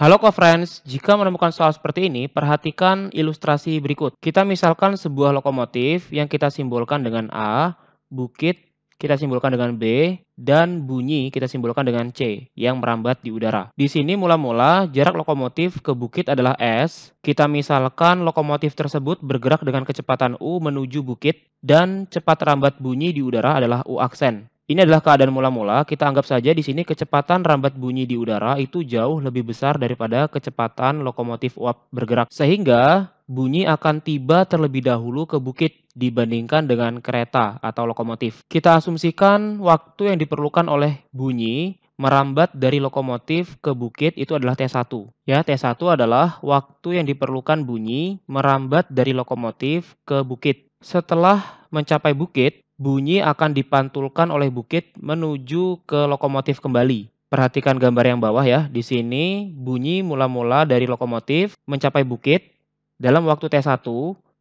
Halo co-friends, jika menemukan soal seperti ini, perhatikan ilustrasi berikut. Kita misalkan sebuah lokomotif yang kita simbolkan dengan A, bukit kita simbolkan dengan B, dan bunyi kita simbolkan dengan C, yang merambat di udara. Di sini mula-mula jarak lokomotif ke bukit adalah S. Kita misalkan lokomotif tersebut bergerak dengan kecepatan U menuju bukit, dan cepat rambat bunyi di udara adalah U aksen. Ini adalah keadaan mula-mula. Kita anggap saja di sini kecepatan rambat bunyi di udara itu jauh lebih besar daripada kecepatan lokomotif uap bergerak. Sehingga bunyi akan tiba terlebih dahulu ke bukit dibandingkan dengan kereta atau lokomotif. Kita asumsikan waktu yang diperlukan oleh bunyi merambat dari lokomotif ke bukit itu adalah T1. Ya, T1 adalah waktu yang diperlukan bunyi merambat dari lokomotif ke bukit. Setelah mencapai bukit, bunyi akan dipantulkan oleh bukit menuju ke lokomotif kembali. Perhatikan gambar yang bawah ya. Di sini bunyi mula-mula dari lokomotif mencapai bukit dalam waktu T1,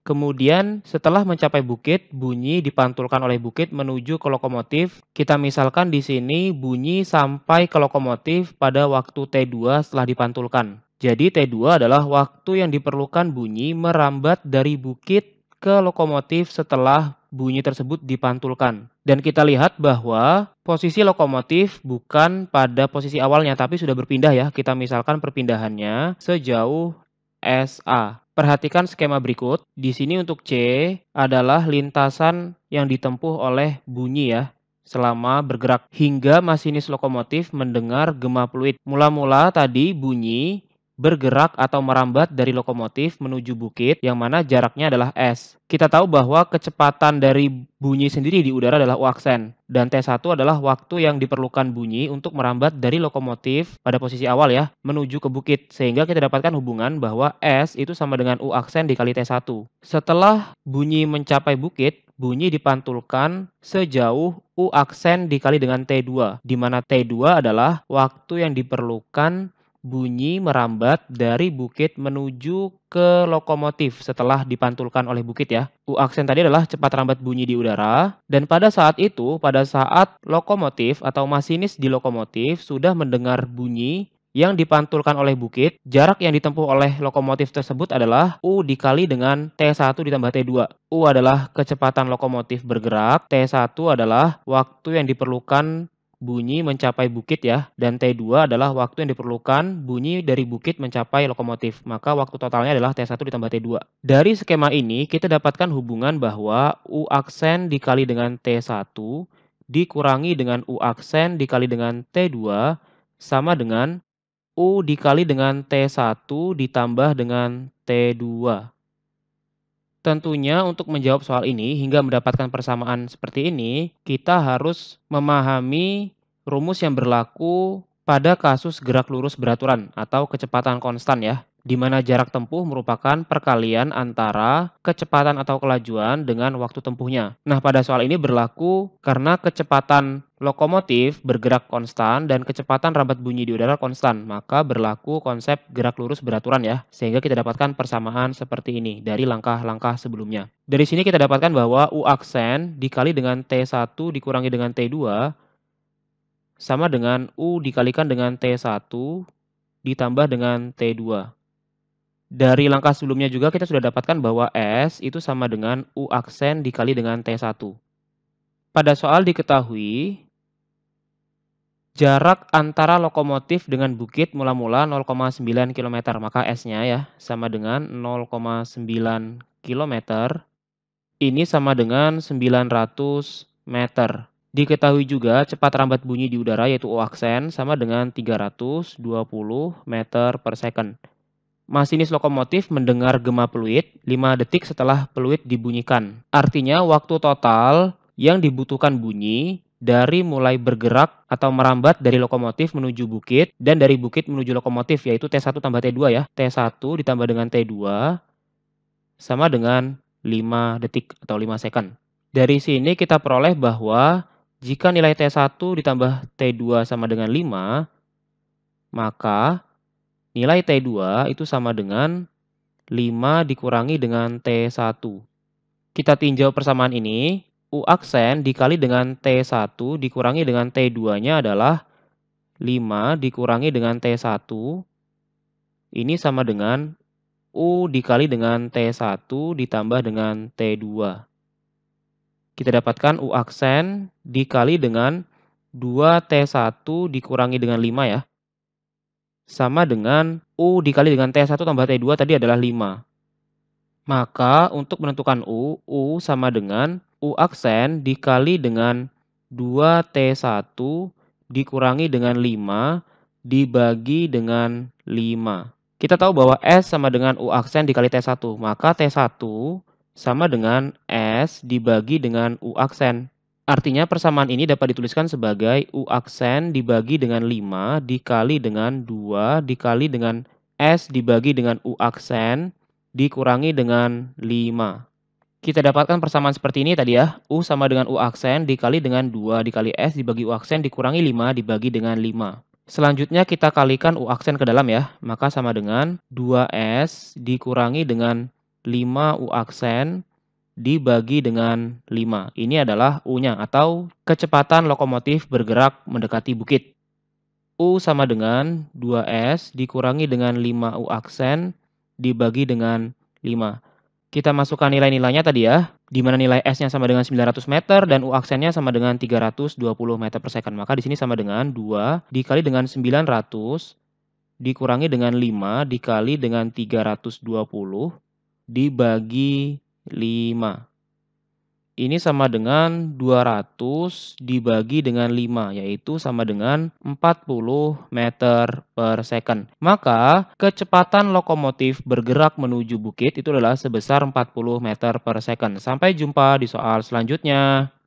kemudian setelah mencapai bukit, bunyi dipantulkan oleh bukit menuju ke lokomotif. Kita misalkan di sini bunyi sampai ke lokomotif pada waktu T2 setelah dipantulkan. Jadi T2 adalah waktu yang diperlukan bunyi merambat dari bukit ke lokomotif setelah bunyi tersebut dipantulkan. Dan kita lihat bahwa posisi lokomotif bukan pada posisi awalnya, tapi sudah berpindah ya. Kita misalkan perpindahannya sejauh SA. Perhatikan skema berikut. Di sini untuk C adalah lintasan yang ditempuh oleh bunyi ya selama bergerak hingga masinis lokomotif mendengar gema fluid. Mula-mula tadi bunyi bergerak atau merambat dari lokomotif menuju bukit yang mana jaraknya adalah S. Kita tahu bahwa kecepatan dari bunyi sendiri di udara adalah uaksen dan T1 adalah waktu yang diperlukan bunyi untuk merambat dari lokomotif pada posisi awal ya menuju ke bukit sehingga kita dapatkan hubungan bahwa S itu sama dengan uaksen dikali T1. Setelah bunyi mencapai bukit, bunyi dipantulkan sejauh U aksen dikali dengan T2, di mana T2 adalah waktu yang diperlukan bunyi merambat dari bukit menuju ke lokomotif setelah dipantulkan oleh bukit ya. U aksen tadi adalah cepat rambat bunyi di udara dan pada saat itu pada saat lokomotif atau masinis di lokomotif sudah mendengar bunyi yang dipantulkan oleh bukit, jarak yang ditempuh oleh lokomotif tersebut adalah U dikali dengan T1 ditambah T2. U adalah kecepatan lokomotif bergerak, T1 adalah waktu yang diperlukan bunyi mencapai bukit ya, dan T2 adalah waktu yang diperlukan bunyi dari bukit mencapai lokomotif. Maka waktu totalnya adalah T1 ditambah T2. Dari skema ini kita dapatkan hubungan bahwa U aksen dikali dengan T1 dikurangi dengan U aksen dikali dengan T2 sama dengan U dikali dengan T1 ditambah dengan T2. Tentunya untuk menjawab soal ini hingga mendapatkan persamaan seperti ini, kita harus memahami rumus yang berlaku pada kasus gerak lurus beraturan atau kecepatan konstan ya di mana jarak tempuh merupakan perkalian antara kecepatan atau kelajuan dengan waktu tempuhnya. Nah, pada soal ini berlaku karena kecepatan lokomotif bergerak konstan dan kecepatan rambat bunyi di udara konstan, maka berlaku konsep gerak lurus beraturan ya, sehingga kita dapatkan persamaan seperti ini dari langkah-langkah sebelumnya. Dari sini kita dapatkan bahwa U aksen dikali dengan T1 dikurangi dengan T2 sama dengan U dikalikan dengan T1 ditambah dengan T2 dari langkah sebelumnya juga kita sudah dapatkan bahwa S itu sama dengan U aksen dikali dengan T1. Pada soal diketahui, jarak antara lokomotif dengan bukit mula-mula 0,9 km, maka S-nya ya sama dengan 0,9 km. Ini sama dengan 900 meter. Diketahui juga cepat rambat bunyi di udara yaitu U aksen sama dengan 320 meter per second. Masinis lokomotif mendengar gema peluit 5 detik setelah peluit dibunyikan. Artinya waktu total yang dibutuhkan bunyi dari mulai bergerak atau merambat dari lokomotif menuju bukit dan dari bukit menuju lokomotif yaitu T1 tambah T2 ya. T1 ditambah dengan T2 sama dengan 5 detik atau 5 second. Dari sini kita peroleh bahwa jika nilai T1 ditambah T2 sama dengan 5, maka Nilai T2 itu sama dengan 5 dikurangi dengan T1. Kita tinjau persamaan ini, U aksen dikali dengan T1 dikurangi dengan T2-nya adalah 5 dikurangi dengan T1. Ini sama dengan U dikali dengan T1 ditambah dengan T2. Kita dapatkan U aksen dikali dengan 2T1 dikurangi dengan 5 ya sama dengan U dikali dengan T1 tambah T2 tadi adalah 5. Maka untuk menentukan U, U sama dengan U aksen dikali dengan 2T1 dikurangi dengan 5 dibagi dengan 5. Kita tahu bahwa S sama dengan U aksen dikali T1, maka T1 sama dengan S dibagi dengan U aksen. Artinya persamaan ini dapat dituliskan sebagai U aksen dibagi dengan 5 dikali dengan 2 dikali dengan S dibagi dengan U aksen dikurangi dengan 5. Kita dapatkan persamaan seperti ini tadi ya. U sama dengan U aksen dikali dengan 2 dikali S dibagi U aksen dikurangi 5 dibagi dengan 5. Selanjutnya kita kalikan U aksen ke dalam ya. Maka sama dengan 2S dikurangi dengan 5 U aksen dibagi dengan 5. Ini adalah U-nya atau kecepatan lokomotif bergerak mendekati bukit. U sama dengan 2S dikurangi dengan 5U aksen dibagi dengan 5. Kita masukkan nilai-nilainya tadi ya, di mana nilai S-nya sama dengan 900 meter dan U aksennya sama dengan 320 meter per second. Maka di sini sama dengan 2 dikali dengan 900 dikurangi dengan 5 dikali dengan 320 dibagi 5. Ini sama dengan 200 dibagi dengan 5, yaitu sama dengan 40 meter per second. Maka kecepatan lokomotif bergerak menuju bukit itu adalah sebesar 40 meter per second. Sampai jumpa di soal selanjutnya.